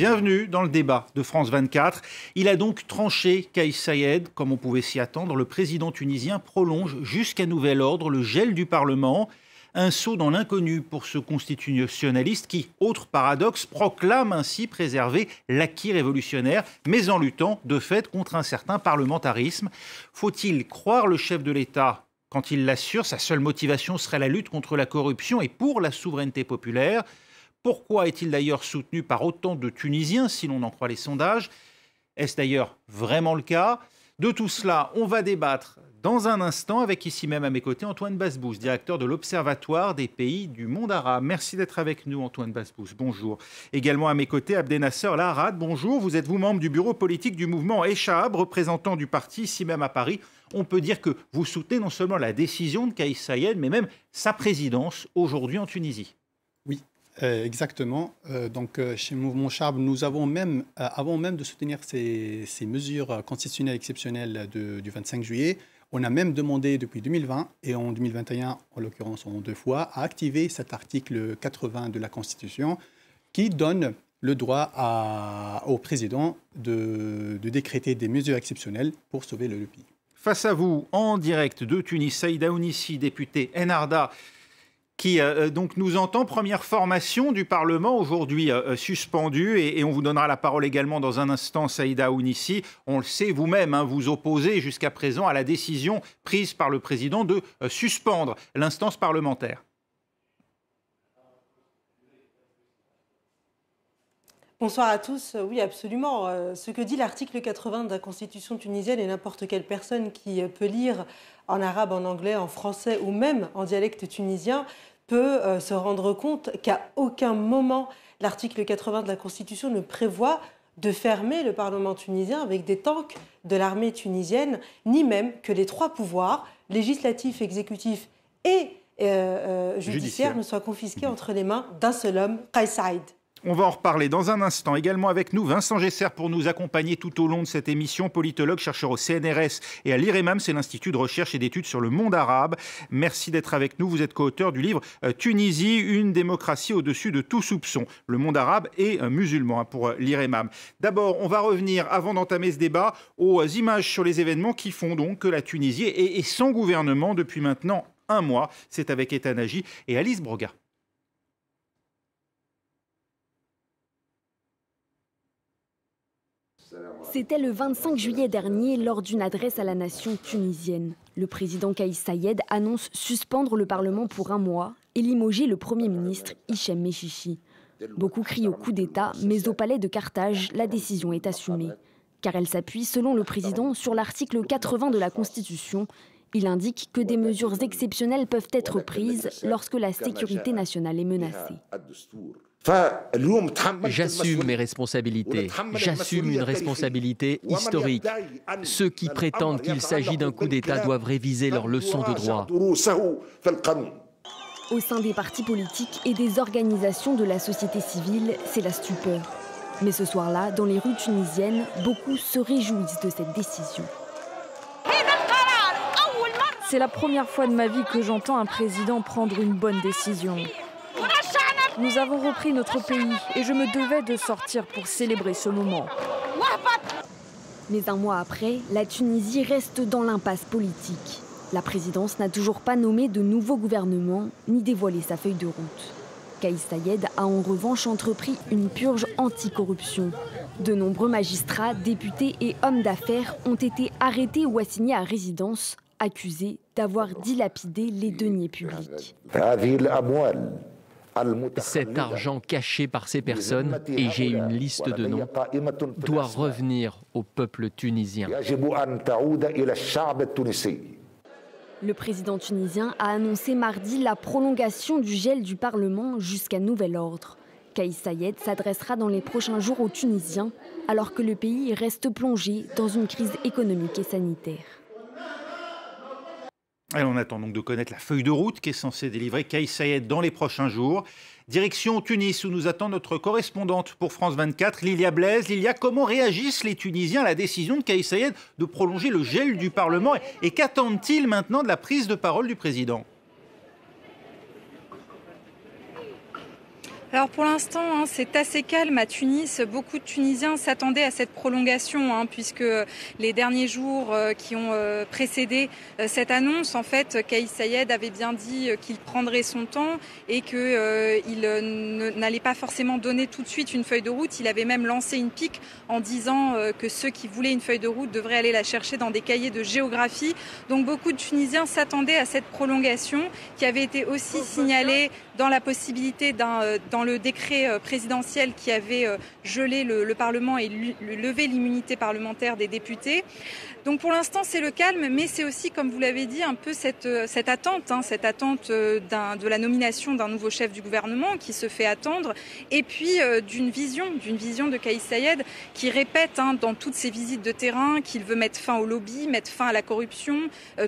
Bienvenue dans le débat de France 24. Il a donc tranché Kais Sayed, comme on pouvait s'y attendre. Le président tunisien prolonge jusqu'à nouvel ordre le gel du Parlement. Un saut dans l'inconnu pour ce constitutionnaliste qui, autre paradoxe, proclame ainsi préserver l'acquis révolutionnaire, mais en luttant de fait contre un certain parlementarisme. Faut-il croire le chef de l'État quand il l'assure Sa seule motivation serait la lutte contre la corruption et pour la souveraineté populaire. Pourquoi est-il d'ailleurs soutenu par autant de Tunisiens, si l'on en croit les sondages Est-ce d'ailleurs vraiment le cas De tout cela, on va débattre dans un instant avec ici même à mes côtés Antoine Basbous, directeur de l'Observatoire des pays du monde arabe. Merci d'être avec nous Antoine Basbous, bonjour. Également à mes côtés Abdennasser Larad, bonjour. Vous êtes vous membre du bureau politique du mouvement Echaab, représentant du parti ici même à Paris. On peut dire que vous soutenez non seulement la décision de Kaïs Sayed, mais même sa présidence aujourd'hui en Tunisie. Euh, exactement. Euh, donc, euh, chez Mouvement charbe nous avons même, avant même de soutenir ces, mesures constitutionnelles exceptionnelles du 25 juillet, on a même demandé depuis 2020 et en 2021, en l'occurrence en deux fois, à activer cet article 80 de la Constitution qui donne le droit à, au président de, décréter des mesures exceptionnelles pour sauver le, pays. Face à vous, en direct de Tunis, Saïda Ounissi, député Enarda qui euh, euh, donc nous entend. Première formation du Parlement aujourd'hui euh, suspendue et, on vous donnera la parole également dans un instant, Saïda Ounissi. On le sait vous-même, hein, vous opposez jusqu'à présent à la décision prise par le président de suspendre l'instance parlementaire. Bonsoir à tous. Oui, absolument. Ce que dit l'article 80 de la Constitution tunisienne et n'importe quelle personne qui peut lire en arabe, en anglais, en français ou même en dialecte tunisien peut euh, se rendre compte qu'à aucun moment l'article 80 de la Constitution ne prévoit de fermer le Parlement tunisien avec des tanks de l'armée tunisienne, ni même que les trois pouvoirs, législatif, exécutif et euh, euh, judiciaire, ne soient confisqués mhm. entre les mains d'un seul homme, Kaysaïd. On va en reparler dans un instant. Également avec nous, Vincent Gesser pour nous accompagner tout au long de cette émission. Politologue, chercheur au CNRS et à l'IREMAM, c'est l'Institut de recherche et d'études sur le monde arabe. Merci d'être avec nous. Vous êtes co-auteur du livre euh, Tunisie, une démocratie au-dessus de tout soupçon. Le monde arabe et euh, musulman hein, pour euh, l'IREMAM. D'abord, on va revenir, avant d'entamer ce débat, aux images sur les événements qui font donc que la Tunisie est sans gouvernement depuis maintenant un mois. C'est avec Etanagi et Alice Broga. C'était le 25 juillet dernier lors d'une adresse à la nation tunisienne. Le président Kaïs Sayed annonce suspendre le Parlement pour un mois et limoger le Premier ministre Hichem Mechichi. Beaucoup crient au coup d'État, mais au palais de Carthage, la décision est assumée. Car elle s'appuie, selon le président, sur l'article 80 de la Constitution. Il indique que des mesures exceptionnelles peuvent être prises lorsque la sécurité nationale est menacée. J'assume mes responsabilités. J'assume une responsabilité historique. Ceux qui prétendent qu'il s'agit d'un coup d'État doivent réviser leurs leçons de droit. Au sein des partis politiques et des organisations de la société civile, c'est la stupeur. Mais ce soir-là, dans les rues tunisiennes, beaucoup se réjouissent de cette décision. C'est la première fois de ma vie que j'entends un président prendre une bonne décision. Nous avons repris notre pays et je me devais de sortir pour célébrer ce moment. Mais un mois après, la Tunisie reste dans l'impasse politique. La présidence n'a toujours pas nommé de nouveau gouvernement ni dévoilé sa feuille de route. Kaïs Sayed a en revanche entrepris une purge anticorruption. De nombreux magistrats, députés et hommes d'affaires ont été arrêtés ou assignés à résidence, accusés d'avoir dilapidé les deniers publics. Cet argent caché par ces personnes, et j'ai une liste de noms, doit revenir au peuple tunisien. Le président tunisien a annoncé mardi la prolongation du gel du Parlement jusqu'à nouvel ordre. Kaïs Sayed s'adressera dans les prochains jours aux Tunisiens, alors que le pays reste plongé dans une crise économique et sanitaire on attend donc de connaître la feuille de route qui est censée délivrer Kais dans les prochains jours. Direction Tunis, où nous attend notre correspondante pour France 24, Lilia Blaise. Lilia, comment réagissent les Tunisiens à la décision de Kais de prolonger le gel du Parlement Et qu'attendent-ils maintenant de la prise de parole du président alors pour l'instant, hein, c'est assez calme à Tunis. Beaucoup de Tunisiens s'attendaient à cette prolongation, hein, puisque les derniers jours euh, qui ont euh, précédé euh, cette annonce, en fait, Kais Sayed avait bien dit qu'il prendrait son temps et qu'il n'allait pas forcément donner tout de suite une feuille de route. Il avait même lancé une pique en disant que ceux qui voulaient une feuille de route devraient aller la chercher dans des cahiers de géographie. Donc beaucoup de Tunisiens s'attendaient à cette prolongation qui avait été aussi signalée dans la possibilité d'un dans le décret euh, présidentiel qui avait euh, gelé le, le Parlement et levé l'immunité parlementaire des députés. Donc pour l'instant, c'est le calme, mais c'est aussi, comme vous l'avez dit, un peu cette, attente, euh, cette attente hein, euh, de la nomination d'un nouveau chef du gouvernement qui se fait attendre, et puis euh, d'une vision, d'une vision de Kaïs Sayed qui répète hein, dans toutes ses visites de terrain qu'il veut mettre fin au lobby, mettre fin à la corruption,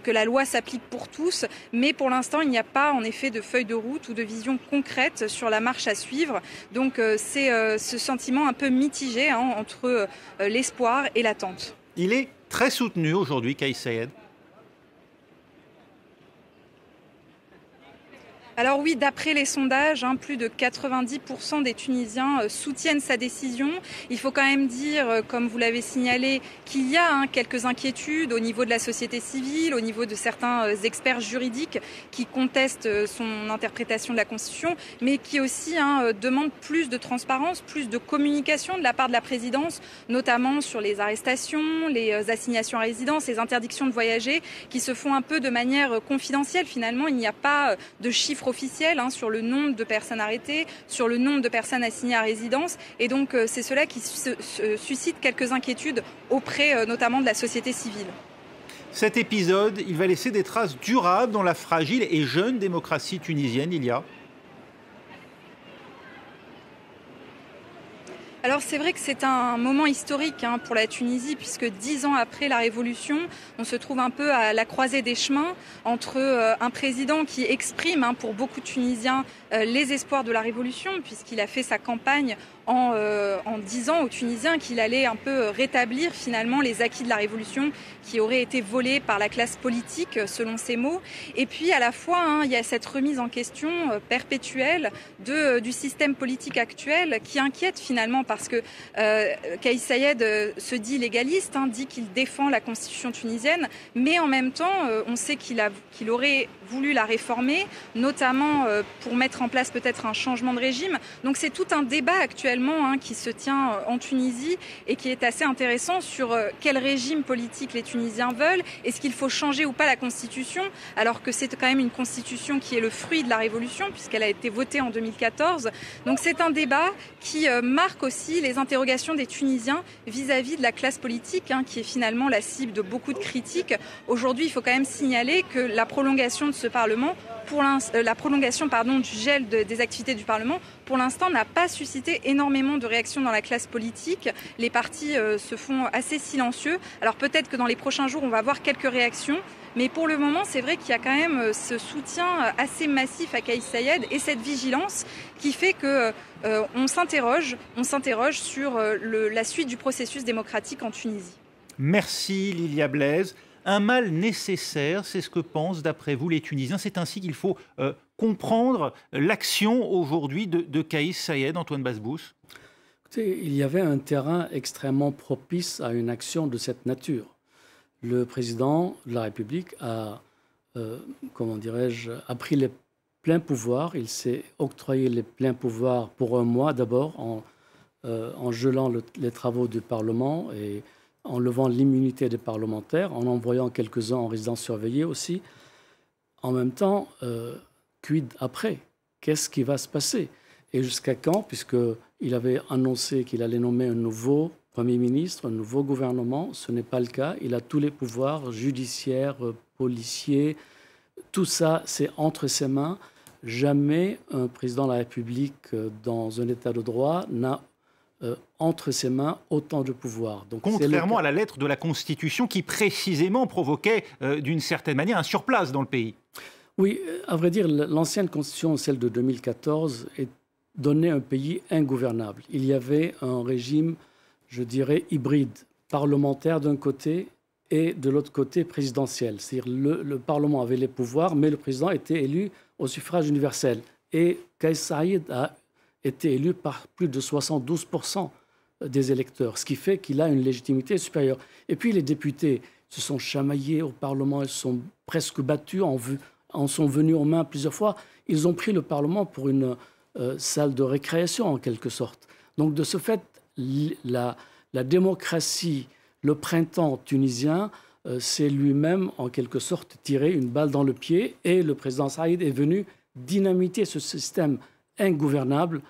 que la loi s'applique pour tous, mais pour l'instant, il n'y a pas en effet de feuille de route ou de vision concrète sur la marche à suivre. Donc c'est ce sentiment un peu mitigé hein, entre l'espoir et l'attente. Il est très soutenu aujourd'hui, Kay Alors oui, d'après les sondages, hein, plus de 90% des Tunisiens euh, soutiennent sa décision. Il faut quand même dire, euh, comme vous l'avez signalé, qu'il y a hein, quelques inquiétudes au niveau de la société civile, au niveau de certains euh, experts juridiques qui contestent son interprétation de la Constitution, mais qui aussi hein, demandent plus de transparence, plus de communication de la part de la présidence, notamment sur les arrestations, les assignations à résidence, les interdictions de voyager, qui se font un peu de manière confidentielle finalement. Il n'y a pas de chiffres officiel hein, sur le nombre de personnes arrêtées, sur le nombre de personnes assignées à résidence. Et donc euh, c'est cela qui suscite quelques inquiétudes auprès euh, notamment de la société civile. Cet épisode, il va laisser des traces durables dans la fragile et jeune démocratie tunisienne, il y a Alors c'est vrai que c'est un moment historique hein, pour la Tunisie puisque dix ans après la révolution, on se trouve un peu à la croisée des chemins entre euh, un président qui exprime hein, pour beaucoup de Tunisiens euh, les espoirs de la révolution puisqu'il a fait sa campagne euh, en, disant aux Tunisiens qu'il allait un peu euh, rétablir finalement les acquis de la révolution qui auraient été volés par la classe politique, euh, selon ses mots. Et puis à la fois, hein, il y a cette remise en question perpétuelle de, du système politique actuel qui inquiète finalement parce que euh, Kais Sayed se dit légaliste, hein, dit qu'il défend la constitution tunisienne, mais en même temps, on sait qu'il aurait voulu la réformer, notamment euh, pour mettre en place peut-être un changement de régime. Donc c'est tout un débat actuellement hein, qui se tient euh, en Tunisie et qui est assez intéressant sur euh, quel régime politique les Tunisiens veulent. Est-ce qu'il faut changer ou pas la constitution Alors que c'est quand même une constitution qui est le fruit de la révolution puisqu'elle a été votée en 2014. Donc c'est un débat qui marque aussi les interrogations des Tunisiens vis-à-vis de la classe politique hein, qui est finalement la cible de beaucoup de critiques. Aujourd'hui, il faut quand même signaler que la prolongation de Parlement, pour euh, la prolongation pardon, du gel des activités du Parlement, pour l'instant, n'a pas suscité énormément de réactions dans la classe politique. Les partis euh, se font assez silencieux. Alors peut-être que dans les prochains jours, on va avoir quelques réactions. Mais pour le moment, c'est vrai qu'il y a quand même euh, ce soutien assez massif à Kaïs Sayed et cette vigilance qui fait que on s'interroge, on s'interroge sur la suite du processus démocratique en Tunisie. Merci Lilia Blaise un mal nécessaire, c'est ce que pensent, d'après vous, les Tunisiens. C'est ainsi qu'il faut euh, comprendre l'action aujourd'hui de, Caïs Sayed, Antoine Basbous il y avait un terrain extrêmement propice à une action de cette nature. Le président de la République a, euh, comment dirais-je, a pris les pleins pouvoirs. Il s'est octroyé les pleins pouvoirs pour un mois d'abord en, euh, gelant les travaux du Parlement et en levant l'immunité des parlementaires, en envoyant quelques-uns en résidence surveillée aussi. En même temps, euh, quid après Qu'est-ce qui va se passer Et jusqu'à quand Puisqu'il avait annoncé qu'il allait nommer un nouveau Premier ministre, un nouveau gouvernement, ce n'est pas le cas. Il a tous les pouvoirs judiciaires, euh, policiers, tout ça, c'est entre ses mains. Jamais un président de la République euh, dans un état de droit n'a euh, entre ses mains autant de pouvoir. Donc, Contrairement à la lettre de la Constitution qui précisément provoquait euh, d'une certaine manière un surplace dans le pays. Oui, euh, à vrai dire, l'ancienne Constitution, celle de 2014, donnait un pays ingouvernable. Il y avait un régime, je dirais, hybride, parlementaire d'un côté et de l'autre côté présidentiel. C'est-à-dire le, le Parlement avait les pouvoirs, mais le président était élu au suffrage universel. Et Kais Saïd a était élu par plus de 72% des électeurs, ce qui fait qu'il a une légitimité supérieure. Et puis les députés se sont chamaillés au Parlement, ils se sont presque battus, en, vue, en sont venus en mains plusieurs fois. Ils ont pris le Parlement pour une euh, salle de récréation en quelque sorte. Donc de ce fait, la, démocratie, le printemps tunisien, euh, s'est lui-même en quelque sorte tiré une balle dans le pied et le président Saïd est venu dynamiter ce système ingouvernable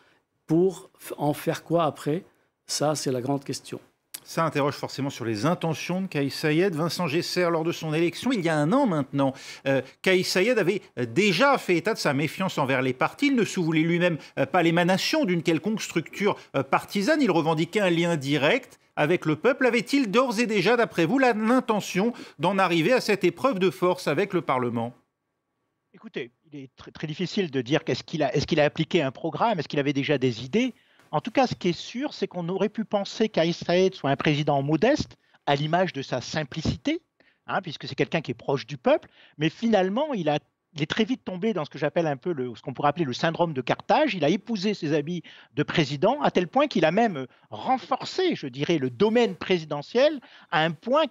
pour en faire quoi après Ça, c'est la grande question. Ça interroge forcément sur les intentions de Kaïs Saïed. Vincent Gesser, lors de son élection, il y a un an maintenant, euh, Kaïs avait déjà fait état de sa méfiance envers les partis. Il ne se lui-même euh, pas l'émanation d'une quelconque structure euh, partisane. Il revendiquait un lien direct avec le peuple. Avait-il d'ores et déjà, d'après vous, l'intention d'en arriver à cette épreuve de force avec le Parlement Écoutez, il est très, difficile de dire qu'est-ce qu'il a, appliqué un programme, est-ce qu'il avait déjà des idées. En tout cas, ce qui est sûr, c'est qu'on aurait pu penser qu'Aïs soit un président modeste, à l'image de sa simplicité, hein, puisque c'est quelqu'un qui est proche du peuple, mais finalement, il est très vite tombé dans ce que j'appelle un peu le, ce qu'on pourrait appeler le syndrome de Carthage. Il a épousé ses habits de président à tel point qu'il a même renforcé, je dirais, le domaine présidentiel à un point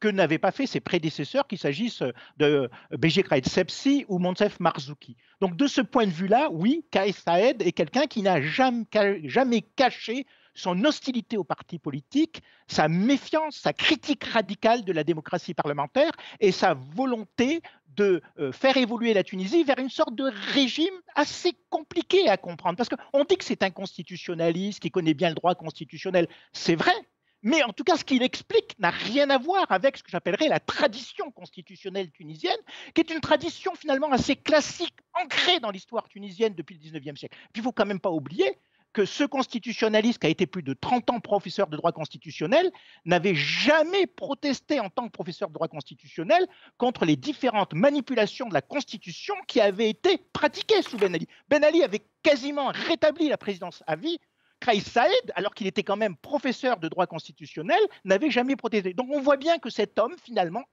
que n'avaient pas fait ses prédécesseurs, qu'il s'agisse de BG Kraed Sepsi ou Monsef Marzouki. Donc de ce point de vue-là, oui, Kais Saed est quelqu'un qui n'a jamais, jamais caché son hostilité au parti politique, sa méfiance, sa critique radicale de la démocratie parlementaire et sa volonté de euh, faire évoluer la Tunisie vers une sorte de régime assez compliqué à comprendre. Parce qu'on dit que c'est un constitutionnaliste qui connaît bien le droit constitutionnel. C'est vrai, mais en tout cas, ce qu'il explique n'a rien à voir avec ce que j'appellerais la tradition constitutionnelle tunisienne, qui est une tradition finalement assez classique, ancrée dans l'histoire tunisienne depuis le 19e siècle. il ne faut quand même pas oublier que ce constitutionnaliste qui a été plus de 30 ans professeur de droit constitutionnel n'avait jamais protesté en tant que professeur de droit constitutionnel contre les différentes manipulations de la Constitution qui avaient été pratiquées sous Ben Ali. Ben Ali avait quasiment rétabli la présidence à vie Krais Saïd, alors qu'il était quand même professeur de droit constitutionnel, n'avait jamais protesté. Donc on voit bien que cet homme, finalement,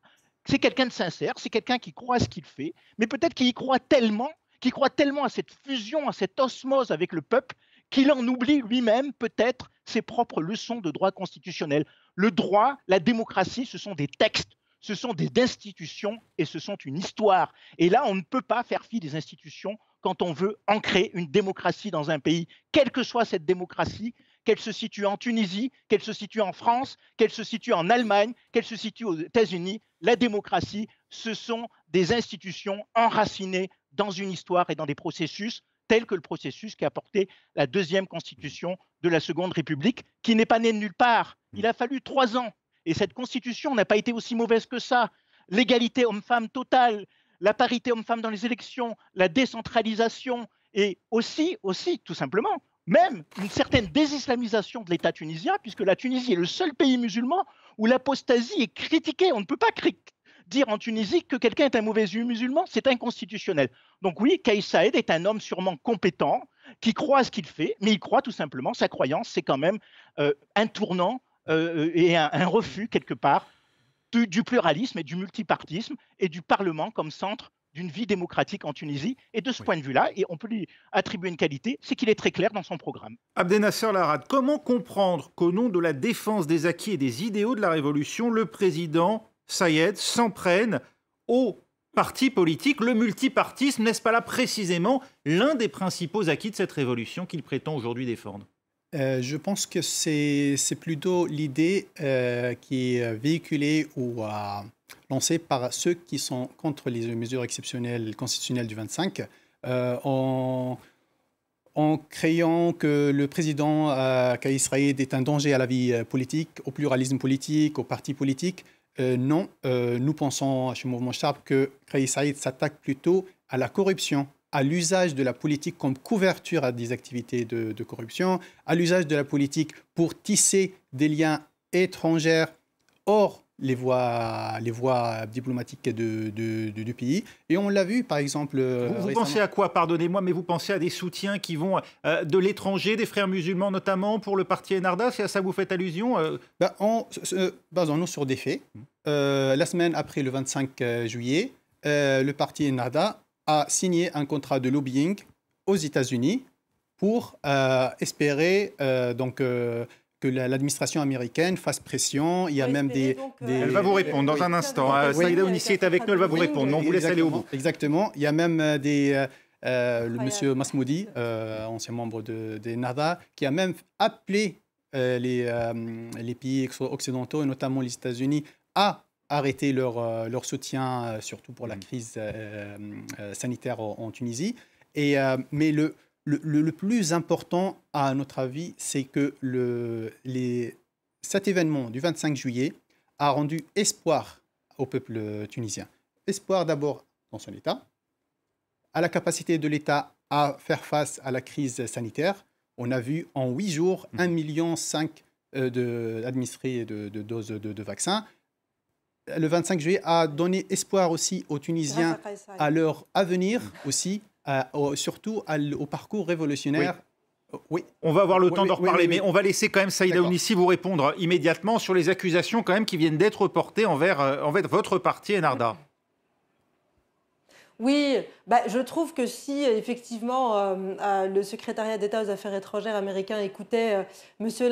c'est quelqu'un de sincère, c'est quelqu'un qui croit à ce qu'il fait, mais peut-être qu'il y croit tellement, qu'il croit tellement à cette fusion, à cette osmose avec le peuple, qu'il en oublie lui-même peut-être ses propres leçons de droit constitutionnel. Le droit, la démocratie, ce sont des textes, ce sont des institutions et ce sont une histoire. Et là, on ne peut pas faire fi des institutions quand on veut ancrer une démocratie dans un pays, quelle que soit cette démocratie, qu'elle se situe en Tunisie, qu'elle se situe en France, qu'elle se situe en Allemagne, qu'elle se situe aux États-Unis, la démocratie, ce sont des institutions enracinées dans une histoire et dans des processus tels que le processus qui a porté la deuxième constitution de la Seconde République, qui n'est pas née de nulle part. Mm. Il a fallu trois ans. Et cette constitution n'a pas été aussi mauvaise que ça. L'égalité homme-femme totale, la parité homme-femme dans les élections, la décentralisation et aussi, aussi, tout simplement, même une certaine désislamisation de l'État tunisien, puisque la Tunisie est le seul pays musulman où l'apostasie est critiquée. On ne peut pas dire en Tunisie que quelqu'un est un mauvais musulman, c'est inconstitutionnel. Donc oui, Kais Saïd est un homme sûrement compétent, qui croit à ce qu'il fait, mais il croit tout simplement, sa croyance, c'est quand même euh, un tournant euh, et un refus quelque part du, pluralisme et du multipartisme et du Parlement comme centre d'une vie démocratique en Tunisie. Et de ce point de vue-là, et on peut lui attribuer une qualité, c'est qu'il est très clair dans son programme. Nasser Larad, comment comprendre qu'au nom de la défense des acquis et des idéaux de la Révolution, le président Sayed s'en prenne au parti politique Le multipartisme, n'est-ce pas là précisément l'un des principaux acquis de cette révolution qu'il prétend aujourd'hui défendre euh, je pense que c'est plutôt l'idée euh, qui est euh, véhiculée ou lancée par ceux qui sont contre les mesures exceptionnelles constitutionnelles du 25 en, en, créant que le président Kaïs Raïd est un danger à la vie politique, au pluralisme politique, aux partis politiques. non, nous pensons chez Mouvement Sharp que Kaïs Raïd s'attaque plutôt à la corruption à l'usage de la politique comme couverture à des activités de, corruption, à l'usage de la politique pour tisser des liens étrangers hors les voies, les voies diplomatiques de, du pays. Et on l'a vu, par exemple. Euh, vous, pensez à quoi, pardonnez-moi, mais vous pensez à des soutiens qui vont euh, de l'étranger, des frères musulmans notamment, pour le parti Enarda C'est à ça que vous faites allusion euh bah, Basons-nous sur des faits. Mmh. la semaine après le 25 juillet, le parti Enarda a signé un contrat de lobbying aux États-Unis pour euh, espérer euh, donc euh, que l'administration américaine fasse pression. Il y a même des, Elle va vous répondre dans un instant. Hein. Saïda Onissi est avec nous, elle va vous répondre. on vous laisse aller au bout. Exactement. Il y a même des... le monsieur Masmoudi, ancien membre de, des NADA, qui a même appelé les, les pays occidentaux, et notamment les États-Unis, à arrêté leur, euh, leur soutien, euh, surtout pour la mm. crise euh, sanitaire en, Tunisie. Et, mais le, le, plus important, à notre avis, c'est que le, les, cet événement du 25 juillet a rendu espoir au peuple tunisien. Espoir d'abord dans son État, à la capacité de l'État à faire face à la crise sanitaire. On a vu en huit jours 1,5 mm. million d'administrés de, de, de doses de, de vaccins le 25 juillet a donné espoir aussi aux Tunisiens à leur avenir aussi, euh, surtout au parcours révolutionnaire. Oui. On va avoir le temps d'en reparler, mais on va laisser quand même Saïda Ounissi vous répondre immédiatement sur les accusations quand même qui viennent d'être portées envers, euh, envers votre parti, Enarda. Oui, bah, je trouve que si effectivement euh, euh, le secrétariat d'État aux affaires étrangères américain écoutait M. Euh, Monsieur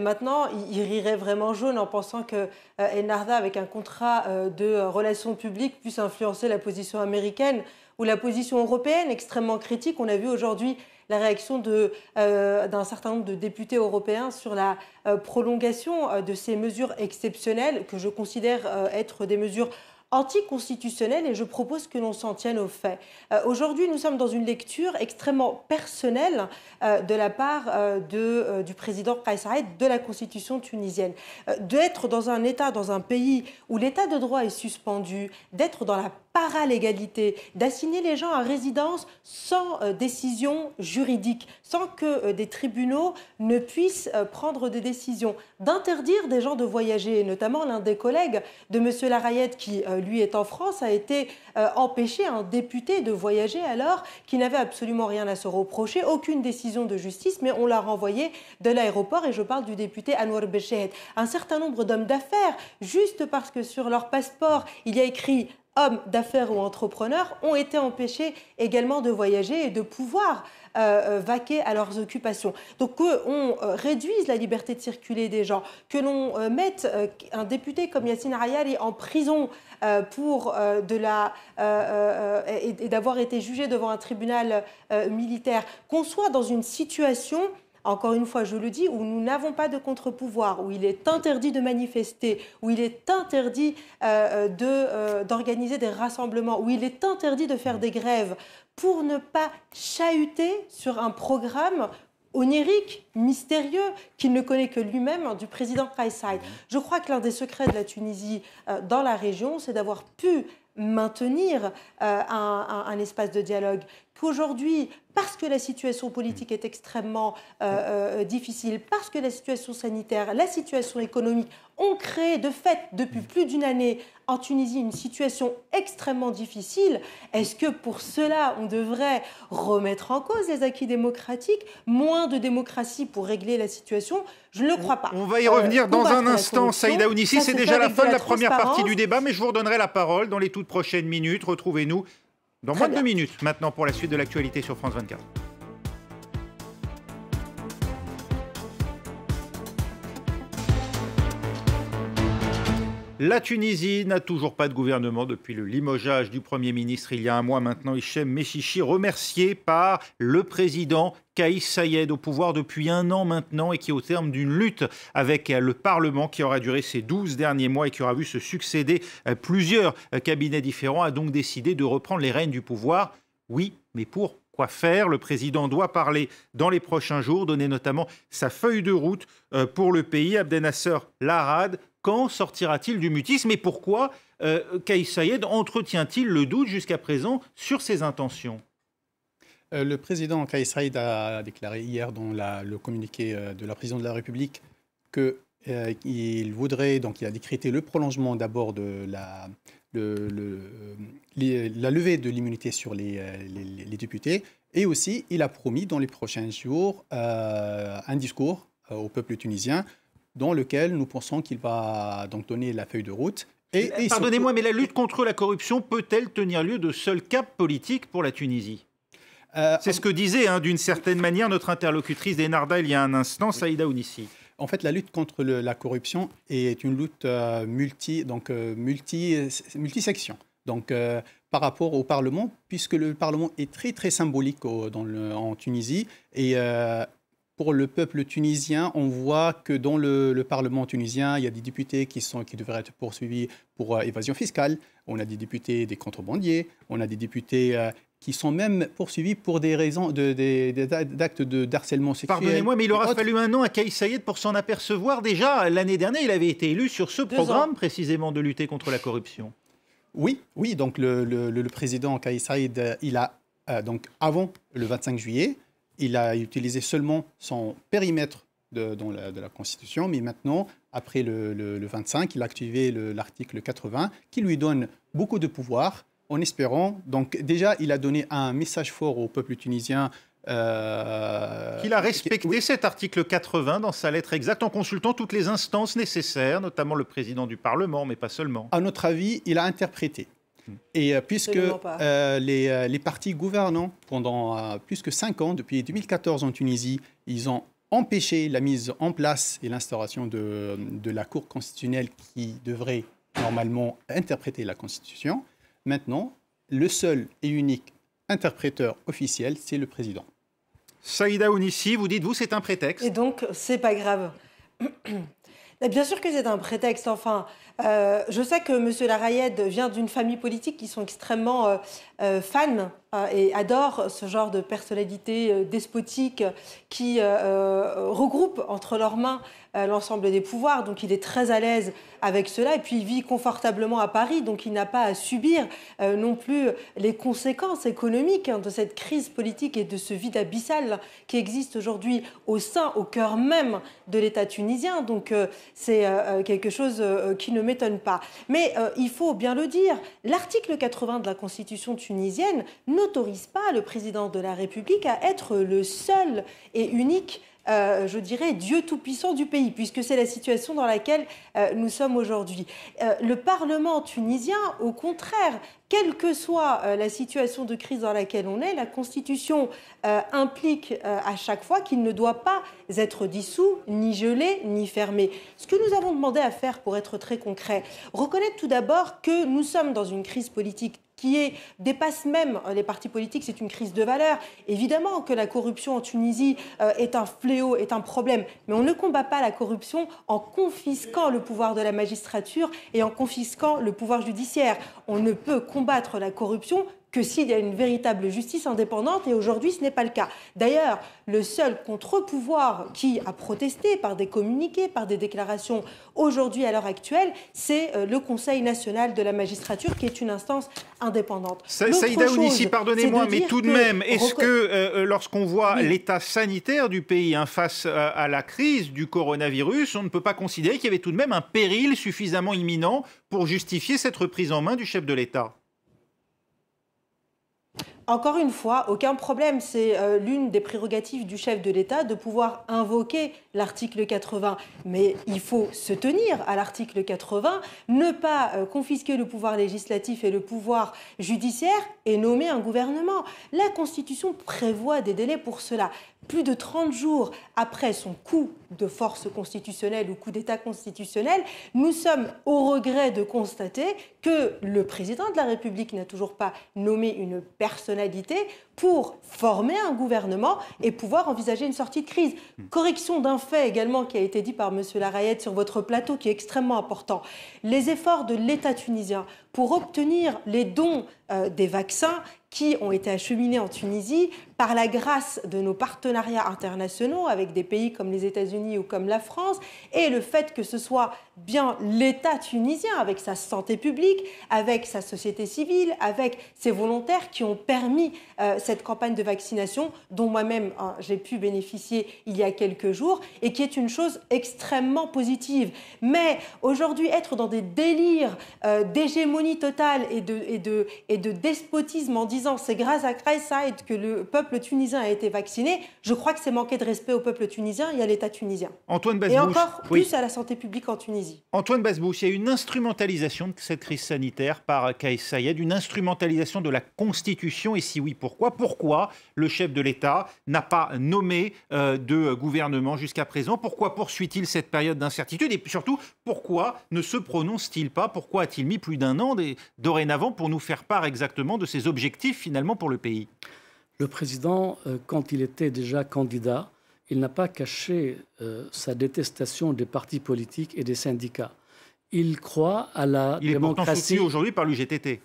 maintenant, il, rirait vraiment jaune en pensant que Enarda, avec un contrat de relations publiques, puisse influencer la position américaine ou la position européenne extrêmement critique. On a vu aujourd'hui la réaction d'un certain nombre de députés européens sur la prolongation de ces mesures exceptionnelles que je considère être des mesures anticonstitutionnelle et je propose que l'on s'en tienne aux faits. Euh, aujourd'hui, nous sommes dans une lecture extrêmement personnelle euh, de la part euh, du président Kais de la constitution tunisienne. D'être dans un État, dans un pays où l'État de droit est suspendu, d'être dans la paralégalité, d'assigner les gens à résidence sans euh, décision juridique, sans que euh, des tribunaux ne puissent euh, prendre des décisions, d'interdire des gens de voyager, notamment l'un des collègues de M. Larayette, qui lui est en France, a été empêché, un député, de voyager alors qu'il n'avait absolument rien à se reprocher, aucune décision de justice, mais on l'a renvoyé de l'aéroport, et je parle du député Anwar Bechet. Un certain nombre d'hommes d'affaires, juste parce que sur leur passeport, il y a écrit hommes d'affaires ou entrepreneurs, ont été empêchés également de voyager et de pouvoir euh, euh, vaquer à leurs occupations. Donc qu'on euh, réduise la liberté de circuler des gens, que l'on mette un député comme Yassine Rayali en prison pour de la et, d'avoir été jugé devant un tribunal militaire, qu'on soit dans une situation encore une fois, je le dis, où nous n'avons pas de contre-pouvoir, où il est interdit de manifester, où il est interdit euh, euh, euh, d'organiser des rassemblements, où il est interdit de faire des grèves, pour ne pas chahuter sur un programme onirique, mystérieux, qu'il ne connaît que lui-même hein, du président Kaysai. Je crois que l'un des secrets de la Tunisie dans la région, c'est d'avoir pu maintenir un, espace de dialogue Aujourd'hui, parce que la situation politique est extrêmement euh, euh, difficile, parce que la situation sanitaire, la situation économique ont créé de fait depuis plus d'une année en Tunisie une situation extrêmement difficile, est-ce que pour cela on devrait remettre en cause les acquis démocratiques, moins de démocratie pour régler la situation Je ne le crois pas. On va y revenir euh, dans un instant, Saïda Ounissi, c'est déjà la fin de la première partie du débat, mais je vous redonnerai la parole dans les toutes prochaines minutes. Retrouvez-nous dans moins de deux minutes maintenant pour la suite de l'actualité sur France 24. La Tunisie n'a toujours pas de gouvernement depuis le limogeage du Premier ministre il y a un mois maintenant, Hichem Meshichi, remercié par le président Kaïs Sayed au pouvoir depuis un an maintenant et qui, au terme d'une lutte avec le Parlement qui aura duré ces 12 derniers mois et qui aura vu se succéder euh, plusieurs euh, cabinets différents, a donc décidé de reprendre les rênes du pouvoir. Oui, mais pour quoi faire Le président doit parler dans les prochains jours, donner notamment sa feuille de route euh, pour le pays. Abdel Nasser Larad quand sortira-t-il du mutisme et pourquoi euh, Kais Kaïs entretient-il le doute jusqu'à présent sur ses intentions euh, Le président Kais Saïed a déclaré hier dans le communiqué euh, de la présidente de la République qu'il voudrait, donc il a décrété le prolongement d'abord de la, levée de l'immunité sur les, députés, et aussi il a promis dans les prochains jours un discours au peuple tunisien dans lequel nous pensons qu'il va donc donner la feuille de route. Et, Pardonnez-moi, mais la lutte contre la corruption peut-elle tenir lieu de seul cap politique pour la Tunisie euh, C'est ce que disait hein, d'une certaine manière notre interlocutrice d'Enarda il y a un instant, Saïda Ounissi. En fait, la lutte contre la corruption est une lutte euh, multi, donc, euh, multi, multisection. Donc, par rapport au Parlement, puisque le Parlement est très très symbolique dans le, en Tunisie et pour le peuple tunisien, on voit que dans le, Parlement tunisien, il y a des députés qui, sont, qui devraient être poursuivis pour euh, évasion fiscale, on a des députés des contrebandiers, on a des députés euh, qui sont même poursuivis pour des raisons d'actes de, harcèlement sexuel. Pardonnez-moi, mais il aura fallu un an à Kaï Saïd pour s'en apercevoir. Déjà, l'année dernière, il avait été élu sur ce programme précisément de lutter contre la corruption. Oui, oui. Donc le, président Kaï Saïd, euh, il a, donc avant le 25 juillet, il a utilisé seulement son périmètre de, dans la, Constitution, mais maintenant, après le, 25, il a activé l'article 80 qui lui donne beaucoup de pouvoir en espérant. Donc déjà, il a donné un message fort au peuple tunisien euh... Qu'il a respecté cet article 80 dans sa lettre exacte en consultant toutes les instances nécessaires, notamment le président du Parlement, mais pas seulement. À notre avis, il a interprété. Et euh, puisque euh, les, euh, les, partis gouvernants, pendant plus que cinq ans, depuis 2014 en Tunisie, ils ont empêché la mise en place et l'instauration de, de, la Cour constitutionnelle qui devrait normalement interpréter la Constitution. Maintenant, le seul et unique interpréteur officiel, c'est le président. Saïda Ounissi, vous dites, vous, c'est un prétexte. Et donc, c'est pas grave bien sûr que c'est un prétexte. Enfin, euh, je sais que M. Larayed vient d'une famille politique qui sont extrêmement euh, euh, fans ah, et adore ce genre de personnalité euh, despotique qui euh, euh, regroupe entre leurs mains l'ensemble des pouvoirs. Donc il est très à l'aise avec cela et puis il vit confortablement à Paris, donc il n'a pas à subir non plus les conséquences économiques hein, de cette crise politique et de ce vide abyssal qui existe aujourd'hui au sein, au cœur même de l'État tunisien. Donc c'est quelque chose qui ne m'étonne pas. Mais il faut bien le dire, l'article 80 de la Constitution tunisienne n'autorise pas le président de la République à être le seul et unique euh, je dirais, Dieu tout-puissant du pays, puisque c'est la situation dans laquelle euh, nous sommes aujourd'hui. Euh, le Parlement tunisien, au contraire, quelle que soit la situation de crise dans laquelle on est, la Constitution implique à chaque fois qu'il ne doit pas être dissous, ni gelé, ni fermé. Ce que nous avons demandé à faire, pour être très concret, reconnaître tout d'abord que nous sommes dans une crise politique qui dépasse même euh, les partis politiques, c'est une crise de valeur. Évidemment que la corruption en Tunisie euh, est un fléau, est un problème, mais on ne combat pas la corruption en confisquant le pouvoir de la magistrature et en confisquant le pouvoir judiciaire. On ne peut combattre la corruption que s'il y a une véritable justice indépendante, et aujourd'hui ce n'est pas le cas. D'ailleurs, le seul contre-pouvoir qui a protesté par des communiqués, par des déclarations aujourd'hui à l'heure actuelle, c'est euh, le Conseil national de la magistrature qui est une instance indépendante. Saïda Ounissi, pardonnez-moi, mais tout de même, est-ce que euh, euh, lorsqu'on voit l'état sanitaire du pays hein, face à la crise du coronavirus, on ne peut pas considérer qu'il y avait tout de même un péril suffisamment imminent pour justifier cette reprise en main du chef de l'État encore une fois, aucun problème. C'est euh, l'une des prérogatives du chef de l'État de pouvoir invoquer l'article 80. Mais il faut se tenir à l'article 80, ne pas euh, confisquer le pouvoir législatif et le pouvoir judiciaire et nommer un gouvernement. La Constitution prévoit des délais pour cela plus de 30 jours après son coup de force constitutionnelle ou coup d'État constitutionnel, nous sommes au regret de constater que le président de la République n'a toujours pas nommé une personnalité pour former un gouvernement et pouvoir envisager une sortie de crise. Correction d'un fait également qui a été dit par M. Larayette sur votre plateau, qui est extrêmement important. Les efforts de l'État tunisien pour obtenir les dons euh, des vaccins qui ont été acheminés en Tunisie par la grâce de nos partenariats internationaux avec des pays comme les États-Unis ou comme la France, et le fait que ce soit bien l'État tunisien, avec sa santé publique, avec sa société civile, avec ses volontaires qui ont permis euh, cette campagne de vaccination, dont moi-même hein, j'ai pu bénéficier il y a quelques jours, et qui est une chose extrêmement positive. Mais aujourd'hui, être dans des délires euh, d'hégémonie totale et de, et, de, et de despotisme en disant c'est grâce à ça que le peuple tunisien a été vacciné, je crois que c'est manquer de respect au peuple tunisien et à l'État tunisien. Antoine et encore plus à la santé publique en Tunisie. Antoine Basbouch, il y a une instrumentalisation de cette crise sanitaire par Kais Sayed, une instrumentalisation de la Constitution, et si oui, pourquoi Pourquoi le chef de l'État n'a pas nommé euh, de gouvernement jusqu'à présent Pourquoi poursuit-il cette période d'incertitude Et surtout, pourquoi ne se prononce-t-il pas Pourquoi a-t-il mis plus d'un an dorénavant pour nous faire part exactement de ses objectifs finalement pour le pays le président, euh, quand il était déjà candidat, il n'a pas caché euh, sa détestation des partis politiques et des syndicats. Il croit à la il démocratie. Il aujourd'hui par l'UGTT.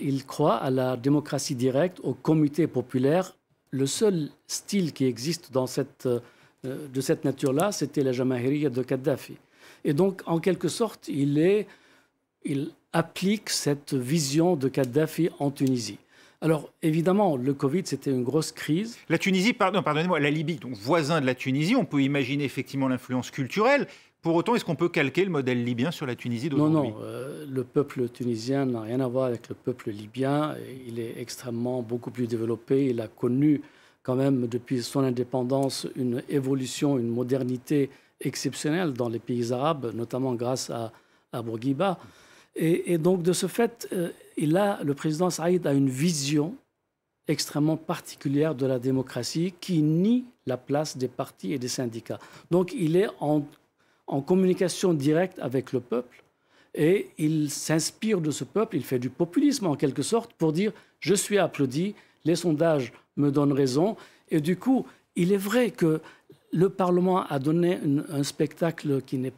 Il croit à la démocratie directe, au comité populaire. Le seul style qui existe dans cette, euh, de cette nature-là, c'était la Jamahiriya de Kadhafi. Et donc, en quelque sorte, il, est, il applique cette vision de Kadhafi en Tunisie. Alors évidemment, le Covid, c'était une grosse crise. La Tunisie, pardon, pardonnez-moi, la Libye, donc voisin de la Tunisie, on peut imaginer effectivement l'influence culturelle. Pour autant, est-ce qu'on peut calquer le modèle libyen sur la Tunisie d'aujourd'hui Non, non. Euh, le peuple tunisien n'a rien à voir avec le peuple libyen. Il est extrêmement beaucoup plus développé. Il a connu quand même depuis son indépendance une évolution, une modernité exceptionnelle dans les pays arabes, notamment grâce à Bourguiba. Et, donc, de ce fait, euh, il a le président Saïd a une vision extrêmement particulière de la démocratie qui nie la place des partis et des syndicats. Donc, il est en, communication directe avec le peuple et il s'inspire de ce peuple, il fait du populisme en quelque sorte pour dire je suis applaudi, les sondages me donnent raison. Et du coup, il est vrai que le Parlement a donné un spectacle qui n'est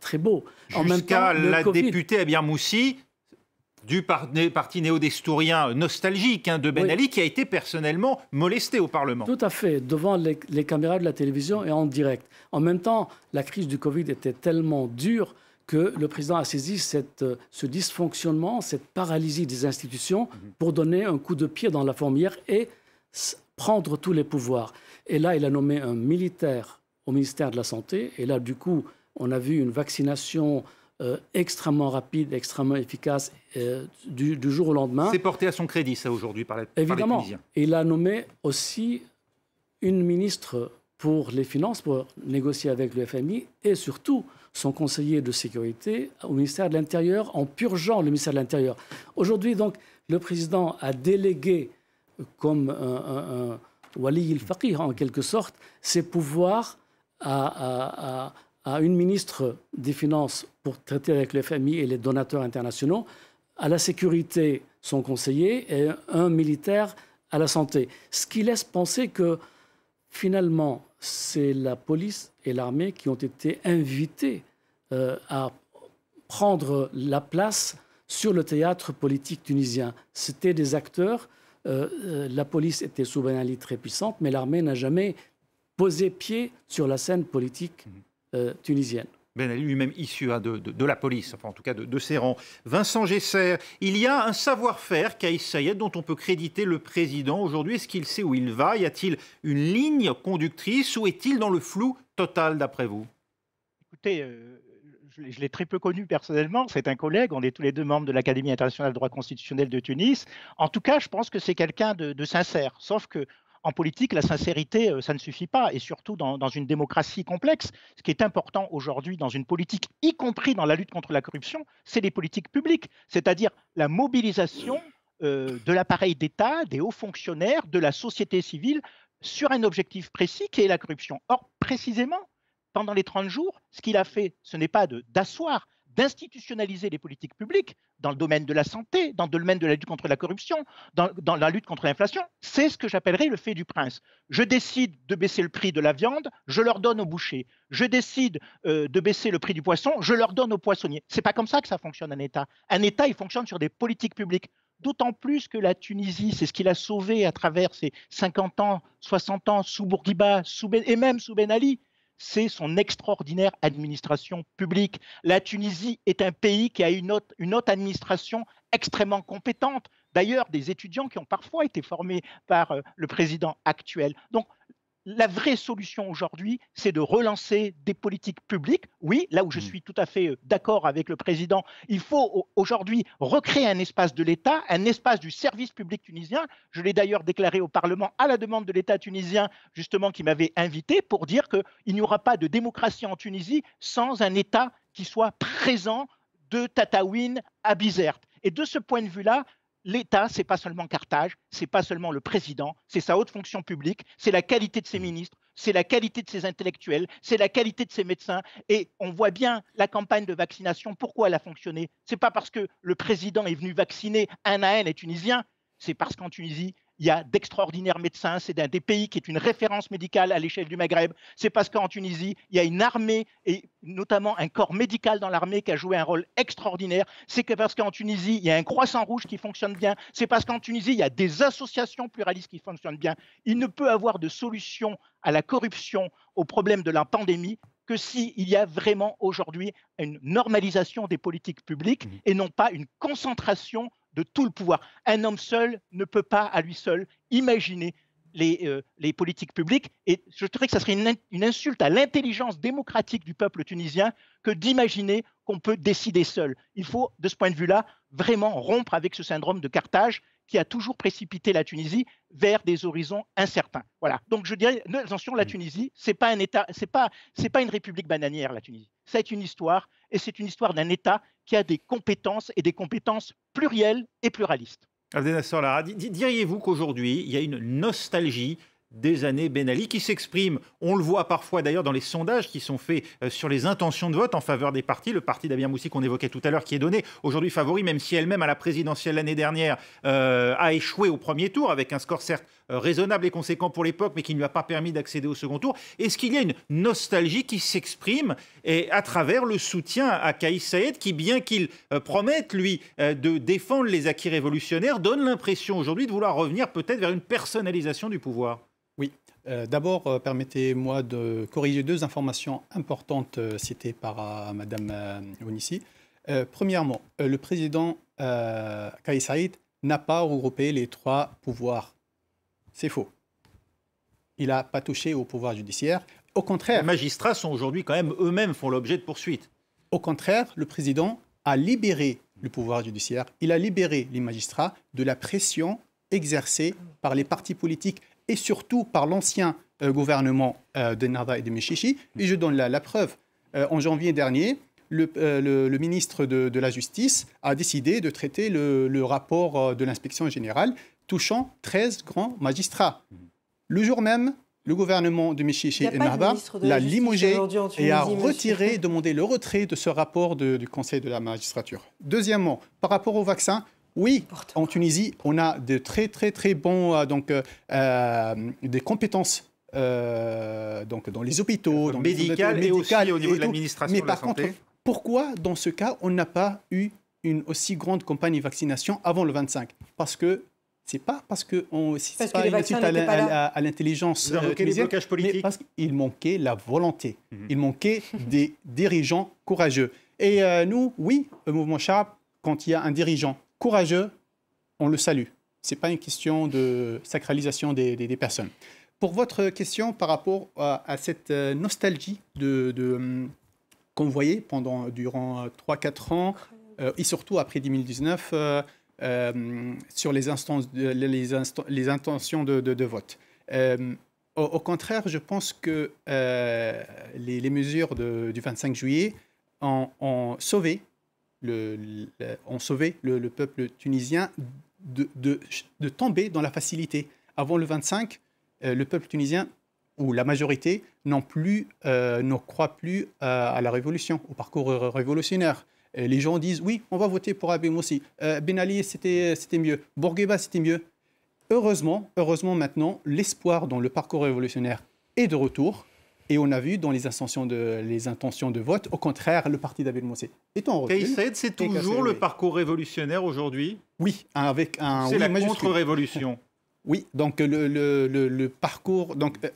très beau. Jusqu'à la députée Abir Moussi, du parti néo-destourien nostalgique hein, de Ben Ali, qui a été personnellement molestée au Parlement. Tout à fait, devant les, caméras de la télévision et en direct. En même temps, la crise du Covid était tellement dure que le président a saisi cette, ce dysfonctionnement, cette paralysie des institutions mhm. pour donner un coup de pied dans la fourmière et prendre tous les pouvoirs. Et là, il a nommé un militaire au ministère de la Santé. Et là, du coup, on a vu une vaccination euh, extrêmement rapide, extrêmement efficace euh, du, jour au lendemain. C'est porté à son crédit, ça, aujourd'hui, par, la, Évidemment. il a nommé aussi une ministre pour les finances, pour négocier avec le FMI, et surtout son conseiller de sécurité au ministère de l'Intérieur, en purgeant le ministère de l'Intérieur. Aujourd'hui, donc, le président a délégué, comme un, Wali il-Faqih, en quelque sorte, ses pouvoirs à à une ministre des Finances pour traiter avec les familles et les donateurs internationaux, à la sécurité son conseiller et un militaire à la santé. Ce qui laisse penser que finalement, c'est la police et l'armée qui ont été invités euh, à prendre la place sur le théâtre politique tunisien. C'était des acteurs. Euh, euh, la police était sous lit très puissante, mais l'armée n'a jamais posé pied sur la scène politique mmh. Euh, tunisienne. Ben Ali lui-même issu hein, de, la police, en tout cas de, ses rangs. Vincent Gesser, il y a un savoir-faire, Kaïs Sayed, dont on peut créditer le président aujourd'hui. Est-ce qu'il sait où il va Y a-t-il une ligne conductrice ou est-il dans le flou total d'après vous Écoutez, euh, je, je l'ai très peu connu personnellement, c'est un collègue, on est tous les deux membres de l'Académie internationale de droit constitutionnel de Tunis. En tout cas, je pense que c'est quelqu'un de, sincère, sauf que en politique, la sincérité, euh, ça ne suffit pas, et surtout dans, une démocratie complexe. Ce qui est important aujourd'hui dans une politique, y compris dans la lutte contre la corruption, c'est les politiques publiques, c'est-à-dire la mobilisation euh, de l'appareil d'État, des hauts fonctionnaires, de la société civile sur un objectif précis qui est la corruption. Or, précisément, pendant les 30 jours, ce qu'il a fait, ce n'est pas d'asseoir d'institutionnaliser les politiques publiques dans le domaine de la santé, dans le domaine de la lutte contre la corruption, dans, la lutte contre l'inflation, c'est ce que j'appellerais le fait du prince. Je décide de baisser le prix de la viande, je leur donne au boucher. Je décide euh, de baisser le prix du poisson, je leur donne au poissonnier. C'est pas comme ça que ça fonctionne un État. Un État, il fonctionne sur des politiques publiques. D'autant plus que la Tunisie, c'est ce qu'il a sauvé à travers ses 50 ans, 60 ans sous Bourguiba, ben, et même sous Ben Ali c'est son extraordinaire administration publique. La Tunisie est un pays qui a une haute, administration extrêmement compétente. D'ailleurs, des étudiants qui ont parfois été formés par euh, le président actuel. Donc, la vraie solution aujourd'hui, c'est de relancer des politiques publiques. Oui, là où je mm. suis tout à fait euh, d'accord avec le président, il faut aujourd'hui recréer un espace de l'État, un espace du service public tunisien. Je l'ai d'ailleurs déclaré au Parlement à la demande de l'État tunisien, justement, qui m'avait invité pour dire qu'il n'y aura pas de démocratie en Tunisie sans un État qui soit présent de Tataouine à Bizerte. Et de ce point de vue-là, l'État, c'est pas seulement Carthage, c'est pas seulement le président, c'est sa haute fonction publique, c'est la qualité de ses mm. ministres, c'est la qualité de ses intellectuels, c'est la qualité de ses médecins. Et on voit bien la campagne de vaccination, pourquoi elle a fonctionné. C'est pas parce que le président est venu vacciner un à un les Tunisiens, c'est parce qu'en Tunisie, il y a d'extraordinaires médecins, c'est un des pays qui est une référence médicale à l'échelle du Maghreb. C'est parce qu'en Tunisie, il y a une armée et notamment un corps médical dans l'armée qui a joué un rôle extraordinaire. C'est parce qu'en Tunisie, il y a un croissant rouge qui fonctionne bien. C'est parce qu'en Tunisie, il y a des associations pluralistes qui fonctionnent bien. Il ne peut avoir de solution à la corruption, au problème de la pandémie que s'il il y a vraiment aujourd'hui une normalisation des politiques publiques mmh. et non pas une concentration de tout le pouvoir. Un homme seul ne peut pas à lui seul imaginer les, euh, politiques publiques. Et je dirais que ce serait une, une insulte à l'intelligence démocratique du peuple tunisien que d'imaginer qu'on peut décider seul. Il faut, de ce point de vue-là, vraiment rompre avec ce syndrome de Carthage qui a toujours précipité la Tunisie vers des horizons incertains. Voilà. Donc je dirais, attention, la mm. Tunisie, c'est pas un État, c'est pas, pas une république bananière, la Tunisie. Ça C'est une histoire, et c'est une histoire d'un État qui a des compétences et des compétences plurielles et pluralistes. Abdel Nasser diriez-vous qu'aujourd'hui, il y a une nostalgie des années Ben Ali, qui s'exprime, on le voit parfois d'ailleurs dans les sondages qui sont faits euh, sur les intentions de vote en faveur des partis, le parti d'Abien Moussi qu'on évoquait tout à l'heure, qui est donné aujourd'hui favori, même si elle-même à la présidentielle l'année dernière euh, a échoué au premier tour avec un score certes euh, raisonnable et conséquent pour l'époque, mais qui ne lui a pas permis d'accéder au second tour Est-ce qu'il y a une nostalgie qui s'exprime à travers le soutien à Kaïs Saïd, qui, bien qu'il euh, promette, lui, euh, de défendre les acquis révolutionnaires, donne l'impression aujourd'hui de vouloir revenir peut-être vers une personnalisation du pouvoir Oui, D'abord, permettez-moi de corriger deux informations importantes citées par Madame Onissi. premièrement, le président Kais Saïd n'a pas regroupé les trois pouvoirs c'est faux. Il n'a pas touché au pouvoir judiciaire. Au contraire. Les magistrats sont aujourd'hui quand même eux-mêmes font l'objet de poursuites. Au contraire, le président a libéré le pouvoir judiciaire, il a libéré les magistrats de la pression exercée par les partis politiques et surtout par l'ancien euh, gouvernement euh, de Narda et de Meshichi. Et je donne la, preuve. Euh, en janvier dernier, le, ministre de, la Justice a décidé de traiter le rapport de l'inspection générale touchant 13 grands magistrats. Le jour même, le gouvernement de Michi et l'a limogé et a retiré, demandé le retrait de ce rapport du Conseil de la magistrature. Deuxièmement, par rapport au vaccin, oui, en Tunisie, on a de très très très bons euh, donc euh, euh, des compétences donc dans les hôpitaux, dans médical, les au niveau de l'administration. Mais de par contre, pourquoi dans ce cas on n'a pas eu une aussi grande campagne vaccination avant le 25 Parce que c'est pas parce qu'on on cite pas une suite à l'intelligence politique, euh, mais parce qu'il manquait la volonté, mhm. il manquait des dirigeants courageux. Et euh, nous, oui, le mouvement Sharp, quand il y a un dirigeant courageux, on le salue. Ce n'est pas une question de sacralisation des, personnes. Pour votre question par rapport à, cette euh, nostalgie de, de qu'on voyait pendant, durant 3-4 ans, et surtout après 2019, euh, sur les, les, intentions de, vote. Euh, au, contraire, je pense que euh, les, mesures du 25 juillet ont, sauvé, le, le, peuple tunisien de, tomber dans la facilité. Avant le 25, le peuple tunisien ou la majorité plus, ne croit plus à la révolution, au parcours révolutionnaire. Euh, les gens disent oui, on va voter pour Abim aussi. Euh, ben Ali, c'était mieux. Bourguiba, c'était mieux. Heureusement, heureusement maintenant, l'espoir dans le parcours révolutionnaire est de retour. Et on a vu dans les intentions de, les intentions de vote, au contraire, le parti d'Abel est en recul. c'est toujours le parcours révolutionnaire aujourd'hui Oui, avec un. C'est la contre-révolution. Oui, donc le, parcours. Donc, euh,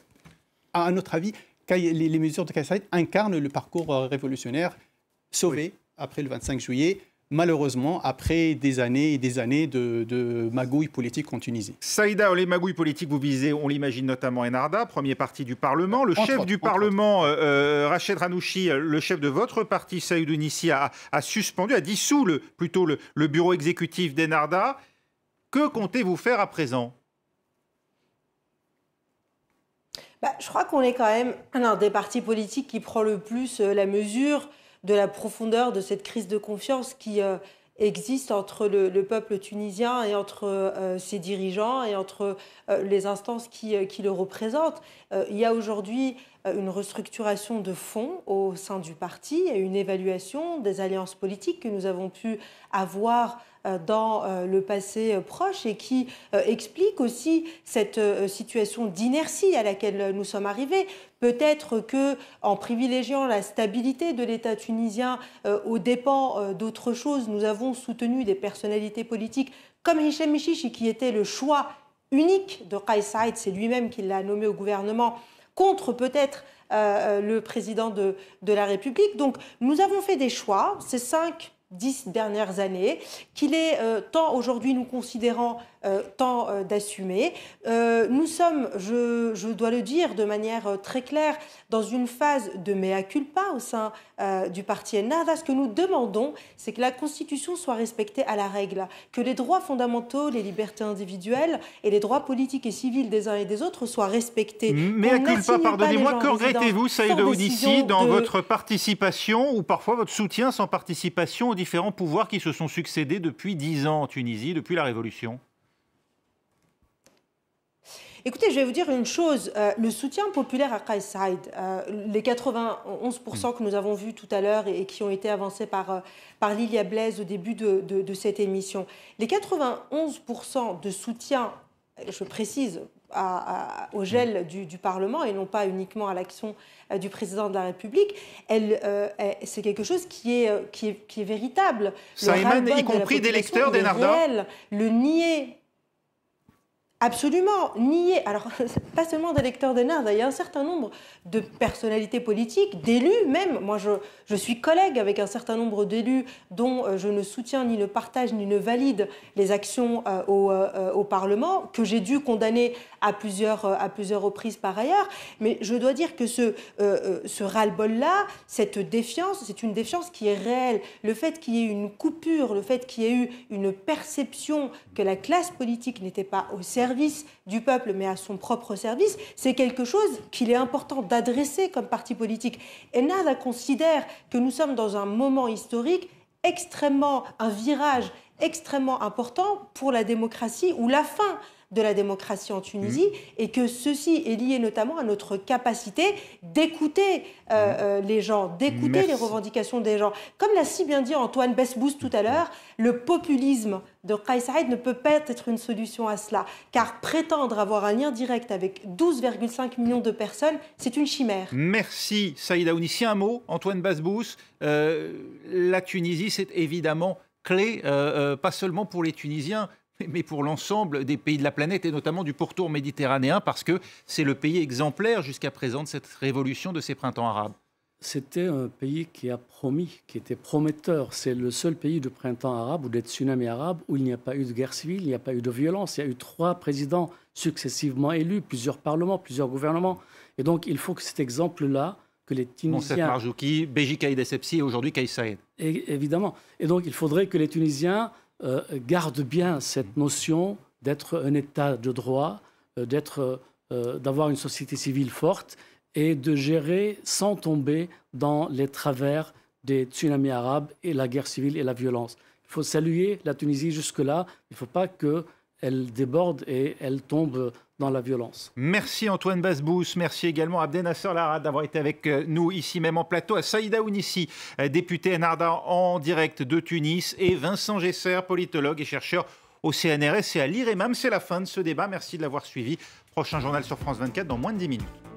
à notre avis, les, mesures de Kaysaïd incarnent le parcours révolutionnaire sauvé après le 25 juillet, malheureusement, après des années et des années de, magouilles politiques en Tunisie. Saïda, les magouilles politiques, vous visez, on l'imagine notamment Enarda, premier parti du Parlement. Le chef du Parlement, euh, euh, Rachid Ranouchi, euh, le chef de votre parti, Saïd a, suspendu, a dissous le, plutôt le, bureau exécutif d'Enarda. Que comptez-vous faire à présent bah, Je crois qu'on est quand même un des partis politiques qui prend le plus la mesure de la profondeur de cette crise de confiance qui euh, existe entre le, peuple tunisien et entre euh, ses dirigeants et entre euh, les instances qui le représentent. il y a aujourd'hui euh, une restructuration de fonds au sein du parti et une évaluation des alliances politiques que nous avons pu avoir euh, dans euh, le passé proche et qui explique aussi cette situation d'inertie à laquelle nous sommes arrivés. Peut-être que, en privilégiant la stabilité de l'État tunisien aux dépens d'autres choses, nous avons soutenu des personnalités politiques comme Hichem Michichi, qui était le choix unique de Kais Saïd, c'est lui-même qui l'a nommé au gouvernement contre peut-être euh, euh, le président de, de la République. Donc nous avons fait des choix. Ces cinq dix dernières années, qu'il est euh, temps aujourd'hui, nous considérons, euh, temps euh, d'assumer. nous sommes, je, je, dois le dire de manière très claire, dans une phase de mea culpa au sein du parti Nava. Ce que nous demandons, c'est que la Constitution soit respectée à la règle, que les droits fondamentaux, les libertés individuelles et les droits politiques et civils des uns et des autres soient respectés. Mea culpa, pardonnez-moi, que regrettez-vous, Saïd ici dans votre participation ou parfois votre soutien sans participation différents pouvoirs qui se sont succédés depuis dix ans en Tunisie, depuis la Révolution Écoutez, je vais vous dire une chose. Euh, le soutien populaire à Kais Saïd, euh, les 91% mm. que nous avons vus tout à l'heure et, qui ont été avancés par, euh, Lilia Blaise au début de, de cette émission, les 91% de soutien, je précise, au gel mm. du, Parlement et non pas uniquement à l'action euh, du président de la République, euh, c'est quelque chose qui est, euh, qui véritable. Ça émane y compris des lecteurs des Nardins. Le nier Absolument, nier, alors pas seulement d'électeurs de Nard, il y a un certain nombre de personnalités politiques, d'élus même. Moi, je, je, suis collègue avec un certain nombre d'élus dont euh, je ne soutiens ni ne partage ni ne valide les actions euh, euh, au, Parlement, que j'ai dû condamner à plusieurs, à plusieurs reprises par ailleurs. Mais je dois dire que ce, ce ras-le-bol-là, cette défiance, c'est une défiance qui est réelle. Le fait qu'il y ait eu une coupure, le fait qu'il y ait eu une perception que la classe politique n'était pas au service, du peuple, mais à son propre service, c'est quelque chose qu'il est important d'adresser comme parti politique. Et NADA considère que nous sommes dans un moment historique extrêmement, un virage extrêmement important pour la démocratie, où la fin de la démocratie en Tunisie mm. et que ceci est lié notamment à notre capacité d'écouter euh, mm. euh, les gens, d'écouter les revendications des gens. Comme l'a si bien dit Antoine Besbous tout à mm. l'heure, le populisme de Qaïs Saïd ne peut pas être une solution à cela, car prétendre avoir un lien direct avec 12,5 millions de personnes, c'est une chimère. Merci Saïd Aouni. Si un mot, Antoine Basbous, euh, la Tunisie, c'est évidemment clé, pas seulement pour les Tunisiens, mais pour l'ensemble des pays de la planète et notamment du pourtour méditerranéen, parce que c'est le pays exemplaire jusqu'à présent de cette révolution, de ces printemps arabes c'était un pays qui a promis, qui était prometteur. C'est le seul pays de printemps arabe ou des tsunamis arabe, où il n'y a pas eu de guerre civile, il n'y a pas eu de violence. Il y a eu trois présidents successivement élus, plusieurs parlements, plusieurs gouvernements. Et donc, il faut que cet exemple-là, que les Tunisiens... Marjouki, Béji et aujourd'hui Saïd. évidemment. Et donc, il faudrait que les Tunisiens euh, garde bien cette notion d'être un État de droit, euh, d'être, euh, d'avoir une société civile forte et de gérer sans tomber dans les travers des tsunamis arabes et la guerre civile et la violence. Il faut saluer la Tunisie jusque-là. Il ne faut pas que elle déborde et elle tombe dans la violence. Merci Antoine Basbous, merci également Abdel Nasser Lara d'avoir été avec euh, nous ici même en plateau à Saïda Ounissi, euh, député Narda en direct de Tunis, et Vincent Gesser, politologue et chercheur au CNRS et à l'IREMAM. C'est la fin de ce débat, merci de l'avoir suivi. Prochain journal sur France 24 dans moins de 10 minutes.